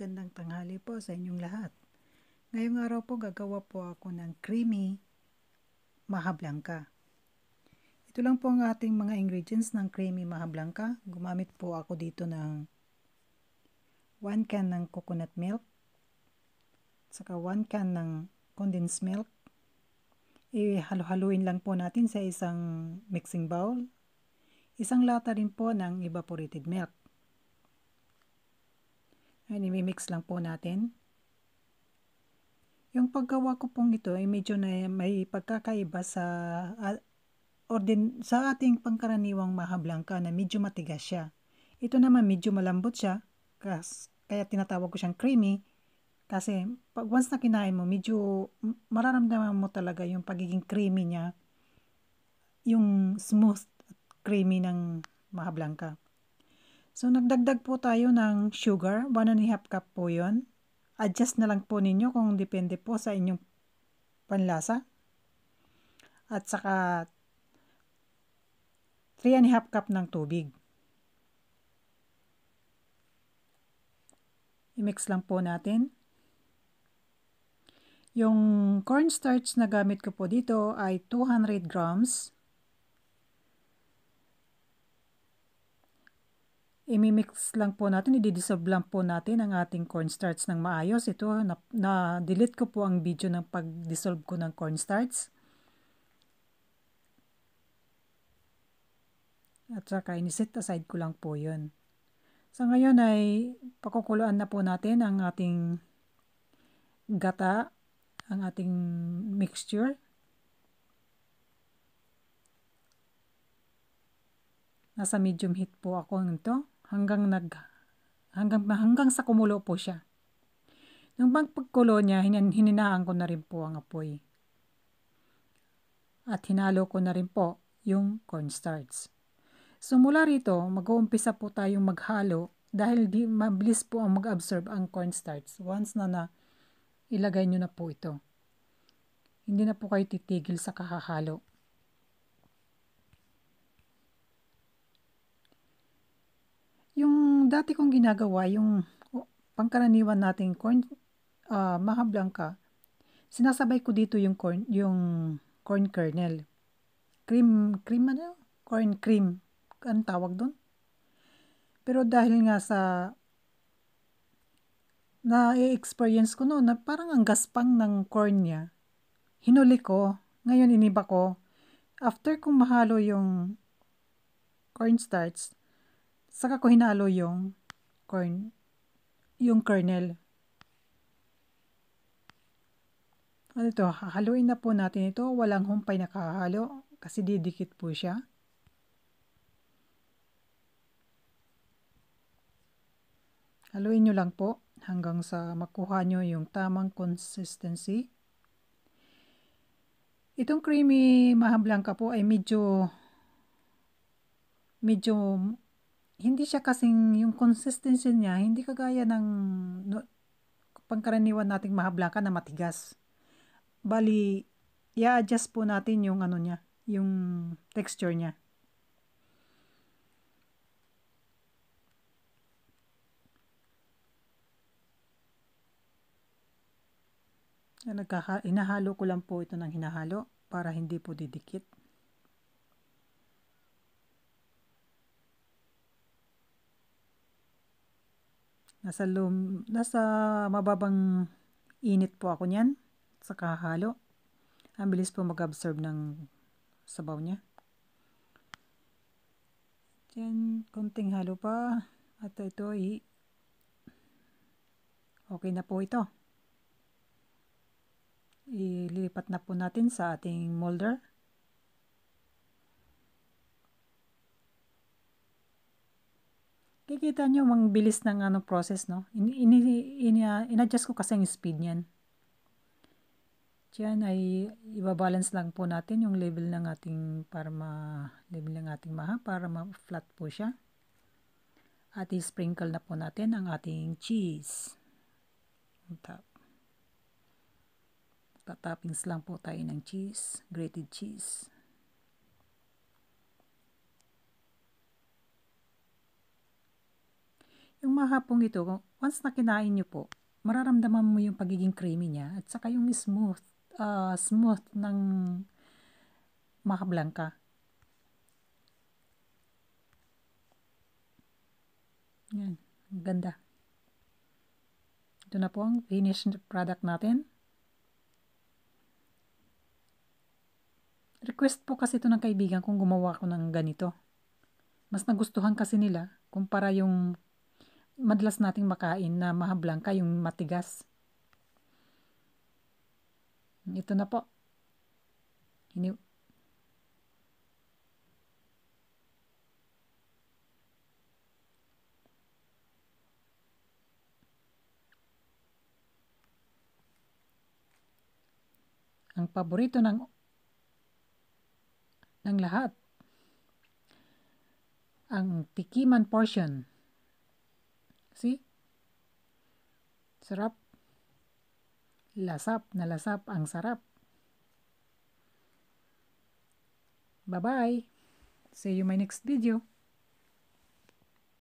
Magandang tanghali po sa inyong lahat. Ngayong araw po gagawa po ako ng creamy mahablangka. Ito lang po ang ating mga ingredients ng creamy mahablangka. Gumamit po ako dito ng 1 can ng coconut milk, saka 1 can ng condensed milk. Ihalo-haluin lang po natin sa isang mixing bowl. Isang lata rin po ng evaporated milk. Ayan, imimix lang po natin. Yung paggawa ko pong ito ay medyo na may pagkakaiba sa uh, ordin sa ating pangkaraniwang mahablangka na medyo matigas siya. Ito naman medyo malambot siya kas, kaya tinatawag ko siyang creamy kasi pag once na kinain mo medyo mararamdaman mo talaga yung pagiging creamy niya yung smooth at creamy ng mahablangka. So, nagdagdag po tayo ng sugar. 1 and a half cup po yun. Adjust na lang po ninyo kung depende po sa inyong panlasa. At saka 3 and a half cup ng tubig. I-mix lang po natin. Yung cornstarch na gamit ko po dito ay 200 grams. imimix lang po natin, i-dissolve lang po natin ang ating cornstarch ng maayos. Ito, na-delete na, ko po ang video ng pag-dissolve ko ng cornstarch. At saka, iniset aside ko lang po yun. Sa so, ngayon ay pakukuluan na po natin ang ating gata, ang ating mixture. Nasa medium heat po ako nito hanggang nag hanggang hanggang sa kumulo po siya. Nung pagkulo niya, hininaan ko na rin po ang apoy. At hinalo ko na rin po yung cornstarch. So mula rito, mag-uumpisa po tayong maghalo dahil di mabilis po ang mag-absorb ang cornstarch once na na ilagay nyo na po ito. Hindi na po kayo titigil sa kahahalo. dati kong ginagawa, yung pangkaraniwan nating corn uh, mahablangka, sinasabay ko dito yung corn, yung corn kernel. Cream, cream ano? Corn cream. Anong tawag doon? Pero dahil nga sa na-experience ko noon na parang ang gaspang ng corn niya, hinuli ko, ngayon iniba ko, after kong mahalo yung corn cornstarch, Saka ko hinalo yung corn, yung kernel. Ano ito, haluin na po natin ito. Walang humpay na kahalo kasi didikit po siya. Haluin nyo lang po hanggang sa makuha nyo yung tamang consistency. Itong creamy mahablang po ay medyo medyo hindi siya kasing yung consistency niya hindi kagaya ng no, pangkaraniwan nating mahablakan na matigas. Bali, i-adjust po natin yung ano niya, yung texture niya. Nagkaka inahalo ko lang po ito ng hinahalo para hindi po didikit. Nasa, lum, nasa mababang init po ako niyan sa kahalo. Ang bilis po mag-absorb ng sabaw niya. Diyan, konting halo pa. At ito ay okay na po ito. Ililipat na po natin sa ating molder. Kikita nyo, mang bilis ng ano, process, no? In, in, in, uh, in-adjust ko kasi ang speed niyan. Diyan ay ibabalance lang po natin yung level ng ating para ma level ng ating maha para ma-flat po siya. At i-sprinkle na po natin ang ating cheese. On top. Tatappings lang po tayo ng cheese, grated cheese. Yung mahapong ito, once na kinain nyo po, mararamdaman mo yung pagiging creamy niya at saka yung smooth, uh, smooth ng maha Yan, ang ganda. Ito na po ang finished product natin. Request po kasi ito ng kaibigan kung gumawa ko ng ganito. Mas nagustuhan kasi nila kumpara yung madalas nating makain na mahablangka, yung matigas. Ito na po. Hiniw ang paborito ng ng lahat ang tikiman portion See? Sarap. Lasap na lasap ang sarap. Bye-bye. See you my next video.